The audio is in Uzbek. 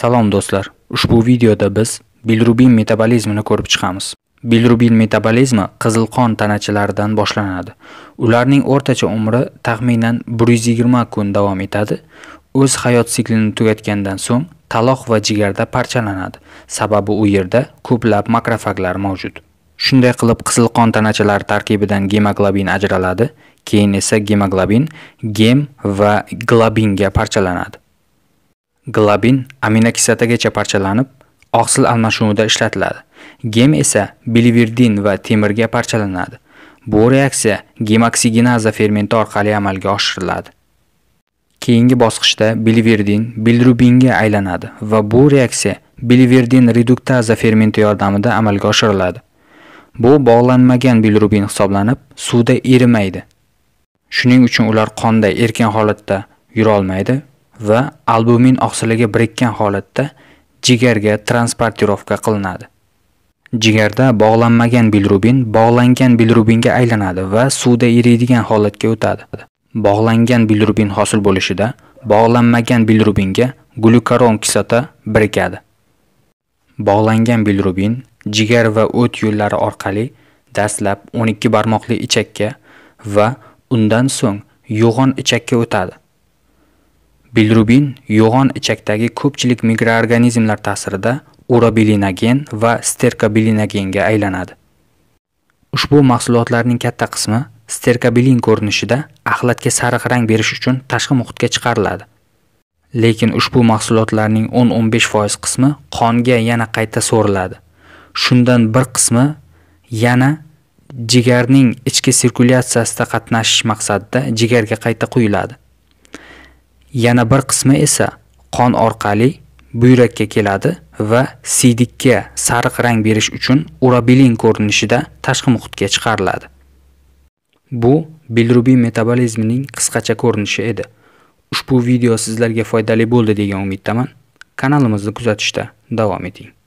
Salom do'stlar. Ushbu videoda biz bilirubin metabolizmini ko'rib chiqamiz. Bilirubin metabolizmi qizil qon tanachalaridan boshlanadi. Ularning o'rtacha umri taxminan 120 kun davom etadi. O'z hayot siklini tugatgandan so'ng taloq va jigarda parchalanadi. Sababi u yerda ko'plab makrofaglar mavjud. Shunday qilib qizil qon tanachalari tarkibidan gemoglobin ajraladi, keyin esa gemoglobin gem va globinga parchalanadi. Globin aminokislotagacha parchalanib, oqsil almashinuvida ishlatiladi. Gem esa biliverdin va temirga parchalanadi. Bu reaksiya gemoksigenaza fermenti orqali amalga oshiriladi. Keyingi bosqichda biliverdin bilirubinga aylanadi va bu reaksiya biliverdin reduktaza fermenti yordamida amalga oshiriladi. Bu bog'lanmagan bilirubin hisoblanib, suvda erimaydi. Shuning uchun ular qonda erkin holatda yura olmaydi va albumin oqsiliga birikkan holatda jigarga transportirovka qilinadi. Jigarda bog'lanmagan bilirubin bog'langan bilirubinga aylanadi va suvda eriydigan holatga o'tadi. Bog'langan bilirubin hosil bo'lishida bog'lanmagan bilirubinga glukaron kislota birikadi. Bog'langan bilirubin jigar va o't yo'llari orqali dastlab 12 barmoqli ichakka va undan so'ng yo'g'on ichakka o'tadi. Bilirubin yo'g'on ichakdagi ko'pchilik mikroorganizmlar ta'sirida urobilinogen va sterkobilinogenga aylanadi. Ushbu mahsulotlarning katta qismi sterkobilin ko'rinishida axlatga sariq rang berish uchun tashqi muhitga chiqariladi. Lekin ushbu mahsulotlarning 10-15% qismi qonga yana qayta so'riladi. Shundan bir qismi yana jigarning ichki sirkulyatsiyasida qatnashish maqsadida jigarga qayta quyiladi. yana bir qismi esa qon orqali buyrakka keladi va siydikka sariq rang berish uchun urabilin ko'rinishida tashqi muhitga chiqariladi. Bu bilirubin metabolizmining qisqacha ko'rinishi edi. Ushbu video sizlarga foydali bo'ldi degan umiddaman. Kanalimizni kuzatishda davom eting.